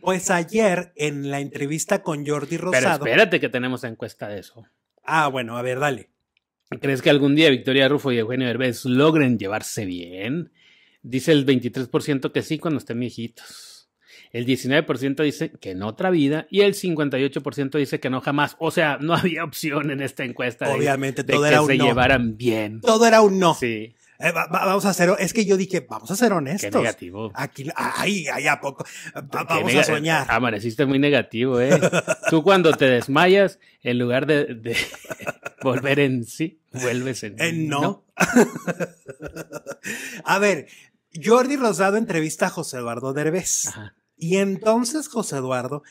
Pues ayer en la entrevista con Jordi Rosado. Pero espérate que tenemos encuesta de eso. Ah, bueno, a ver, dale. ¿Crees que algún día Victoria Rufo y Eugenio Herbes logren llevarse bien? Dice el 23% que sí cuando estén viejitos. El 19% dice que en otra vida y el 58% dice que no jamás. O sea, no había opción en esta encuesta. Obviamente, de, que se llevaran bien. Todo era un no. Sí. Eh, vamos a hacer... es que yo dije, vamos a ser honestos. negativo. Aquí, ahí a poco. vamos a soñar. Amaneciste muy negativo, ¿eh? Tú cuando te desmayas, en lugar de, volver en sí, vuelves en, no. a ver, Jordi Rosado entrevista a José Eduardo Derbez. Y entonces José Eduardo,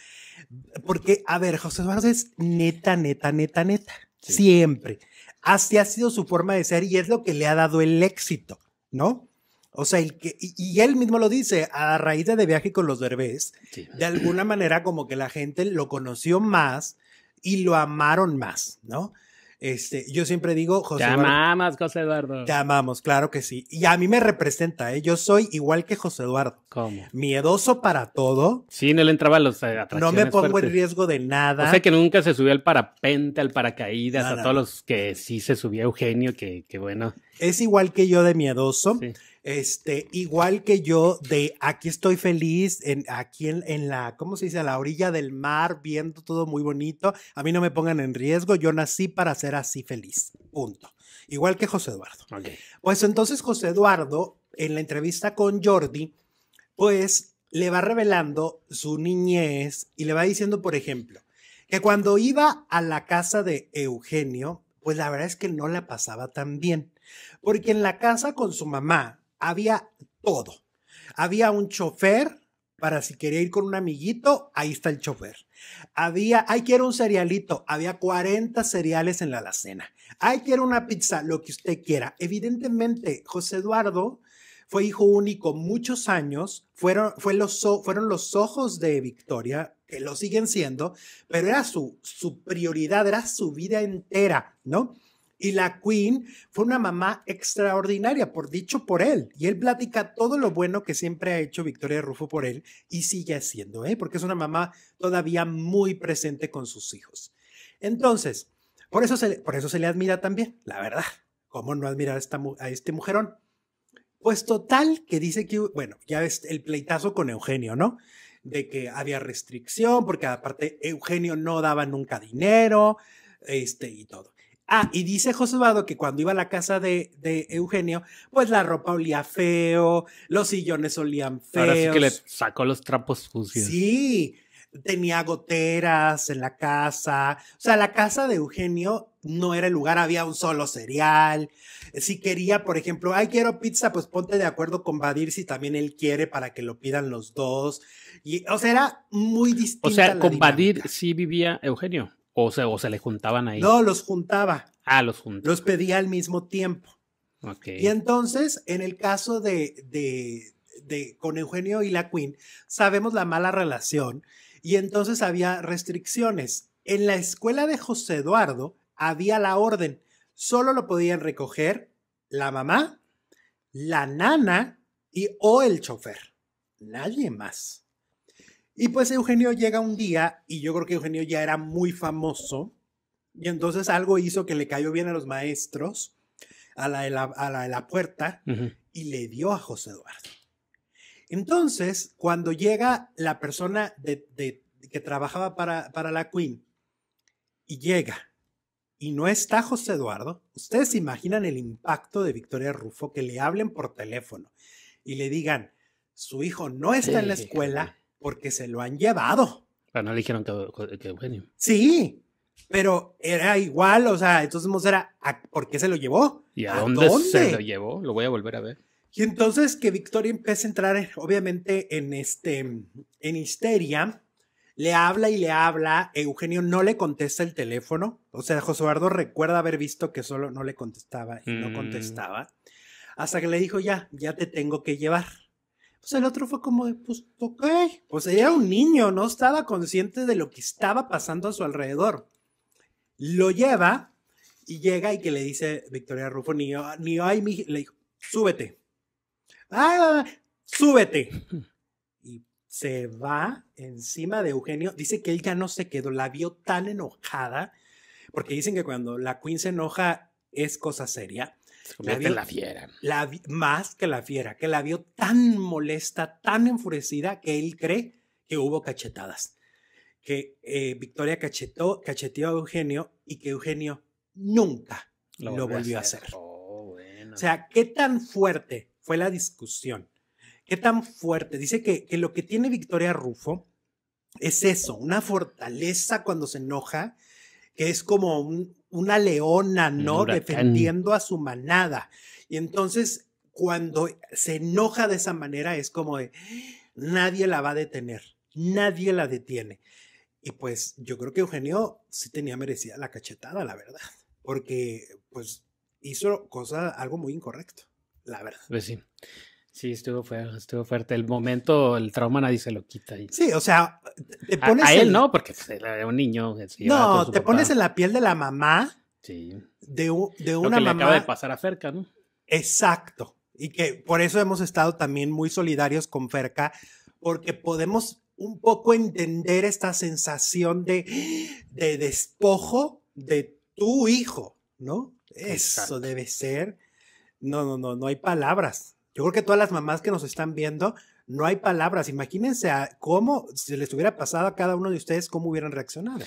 porque, a ver, José Eduardo es neta, neta, neta, neta. Siempre así ha sido su forma de ser y es lo que le ha dado el éxito, ¿no? O sea, el que, y, él mismo lo dice, a raíz de, viaje con los derbés, de alguna manera como que la gente lo conoció más y lo amaron más, ¿no? Este, yo siempre digo, José Te amamos, José Eduardo. Te amamos, claro que sí. Y a mí me representa, ¿eh? Yo soy igual que José Eduardo. ¿Cómo? Miedoso para todo. Sí, no le entraba a los atracciones. No me pongo en riesgo de nada. O sea, que nunca se subió al parapente, al paracaídas, a todos los que sí se subió Eugenio, que, bueno. Es igual que yo de miedoso. Sí. Este, igual que yo, de aquí estoy feliz, en, aquí en, la, ¿cómo se dice? A la orilla del mar, viendo todo muy bonito. A mí no me pongan en riesgo, yo nací para ser así feliz. Punto. Igual que José Eduardo. Pues entonces José Eduardo, en la entrevista con Jordi, pues le va revelando su niñez y le va diciendo, por ejemplo, que cuando iba a la casa de Eugenio, pues la verdad es que no la pasaba tan bien, porque en la casa con su mamá, había todo. Había un chofer para si quería ir con un amiguito, ahí está el chofer. Había, ay, quiero un cerealito, había 40 cereales en la alacena. Ay, quiero una pizza, lo que usted quiera. Evidentemente, José Eduardo fue hijo único muchos años, fueron, fue los, fueron los ojos de Victoria, que lo siguen siendo, pero era su, su prioridad, era su vida entera, ¿no? Y la Queen fue una mamá extraordinaria, por dicho por él. Y él platica todo lo bueno que siempre ha hecho Victoria Rufo por él y sigue haciendo, ¿eh? porque es una mamá todavía muy presente con sus hijos. Entonces, por eso se, por eso se le admira también, la verdad. ¿Cómo no admirar a, a este mujerón? Pues total, que dice que, bueno, ya es el pleitazo con Eugenio, ¿no? De que había restricción, porque aparte Eugenio no daba nunca dinero, este y todo. Ah, y dice José Eduardo que cuando iba a la casa de, de, Eugenio, pues la ropa olía feo, los sillones olían feos. Ahora sí que le sacó los trapos sucios. Sí, tenía goteras en la casa. O sea, la casa de Eugenio no era el lugar, había un solo cereal. Si quería, por ejemplo, ay, quiero pizza, pues ponte de acuerdo con Badir si también él quiere para que lo pidan los dos. Y, o sea, era muy distinto. O sea, con Badir sí vivía Eugenio. O se, le juntaban ahí. No, los juntaba. Ah, los juntaba. Los pedía al mismo tiempo. Okay. Y entonces, en el caso de, de con Eugenio y la Queen, sabemos la mala relación y entonces había restricciones. En la escuela de José Eduardo había la orden, solo lo podían recoger la mamá, la nana y o el chofer, nadie más. Y pues Eugenio llega un día y yo creo que Eugenio ya era muy famoso y entonces algo hizo que le cayó bien a los maestros, a la de la, puerta, y le dio a José Eduardo. Entonces, cuando llega la persona de, que trabajaba para, para la Queen y llega y no está José Eduardo, ustedes imaginan el impacto de Victoria Rufo que le hablen por teléfono y le digan, su hijo no está en la escuela, porque se lo han llevado. no le dijeron que, Eugenio? Sí, pero era igual, o sea, entonces era, ¿por qué se lo llevó? ¿Y a, dónde, se lo llevó? Lo voy a volver a ver. Y entonces que Victoria empieza a entrar, obviamente, en este, en histeria, le habla y le habla, Eugenio no le contesta el teléfono, o sea, José recuerda haber visto que solo no le contestaba y no mm. contestaba, hasta que le dijo, ya, ya te tengo que llevar. Pues el otro fue como de, pues, ok. Pues era un niño, no estaba consciente de lo que estaba pasando a su alrededor. Lo lleva y llega y que le dice Victoria Rufo, ni, ni le dijo, súbete. Ah, súbete. Y se va encima de Eugenio. Dice que él ya no se quedó, la vio tan enojada, porque dicen que cuando la Queen se enoja es cosa seria la fiera. más que la fiera, que la vio tan molesta, tan enfurecida, que él cree que hubo cachetadas. Que eh, Victoria cachetó, cacheteó a Eugenio y que Eugenio nunca lo, volvió a hacer. Oh, o sea, qué tan fuerte fue la discusión. Qué tan fuerte. Dice que, que lo que tiene Victoria Rufo es eso, una fortaleza cuando se enoja que es como una leona, ¿no? Defendiendo a su manada. Y entonces, cuando se enoja de esa manera, es como de, nadie la va a detener, nadie la detiene. Y pues yo creo que Eugenio sí tenía merecida la cachetada, la verdad, porque pues hizo cosa, algo muy incorrecto, la verdad. Pues sí. Sí, estuvo fuerte, El momento, el trauma nadie se lo quita. Sí, o sea, te pones a, él no, porque pues, era un niño. No, te pones en la piel de la mamá. Sí. De, de una mamá que Le acaba de pasar a Ferca, ¿no? Exacto. Y que por eso hemos estado también muy solidarios con Ferca, porque podemos un poco entender esta sensación de, despojo de tu hijo, ¿no? Eso debe ser. No, no, no, no hay palabras. Yo creo que todas las mamás que nos están viendo, no hay palabras. Imagínense cómo, si les hubiera pasado a cada uno de ustedes, cómo hubieran reaccionado.